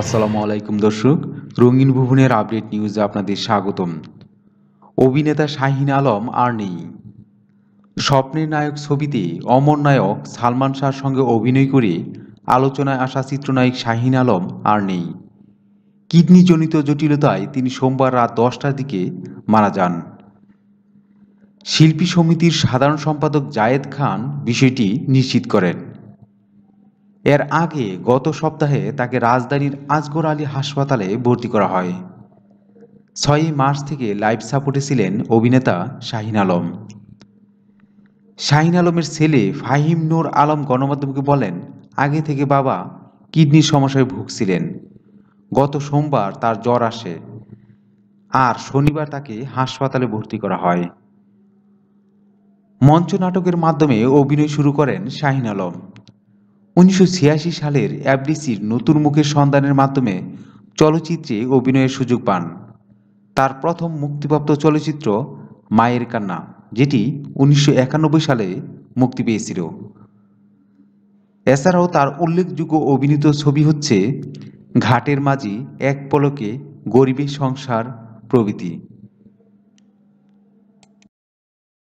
আসসালামু আলাইকুম দর্শক রঙিন ভুবনের আপডেট নিউজে আপনাদের স্বাগতম অভিনেতা শাহিন আলম আর নেই স্বপ্নের নায়ক ছবিতে অমর নায়ক সালমান শাহর সঙ্গে অভিনয় করে আলোচনায় আসা চিত্রনায়ক শাহিন আলম আর নেই কিডনিজনিত জটিলতায় তিনি সোমবার রাত দশটার দিকে মারা যান শিল্পী সমিতির সাধারণ সম্পাদক জায়েদ খান বিষয়টি নিশ্চিত করেন এর আগে গত সপ্তাহে তাকে রাজধানীর আজগর আলী হাসপাতালে ভর্তি করা হয় ছয়ই মার্চ থেকে লাইফ সাপোর্টে ছিলেন অভিনেতা শাহিন আলম শাহিন আলমের ছেলে ফাহিম নূর আলম গণমাধ্যমকে বলেন আগে থেকে বাবা কিডনির সমস্যায় ভুগছিলেন গত সোমবার তার জ্বর আসে আর শনিবার তাকে হাসপাতালে ভর্তি করা হয় মঞ্চ নাটকের মাধ্যমে অভিনয় শুরু করেন শাহিন আলম উনিশশো সালের অ্যাবডিসির নতুন মুখের সন্ধানের মাধ্যমে চলচ্চিত্রে অভিনয়ের সুযোগ পান তার প্রথম মুক্তিপ্রাপ্ত চলচ্চিত্র মায়ের কান্না যেটি উনিশশো সালে মুক্তি পেয়েছিল এছাড়াও তার উল্লেখযোগ্য অভিনীত ছবি হচ্ছে ঘাটের মাঝি এক পলকে গরিবের সংসার প্রভৃতি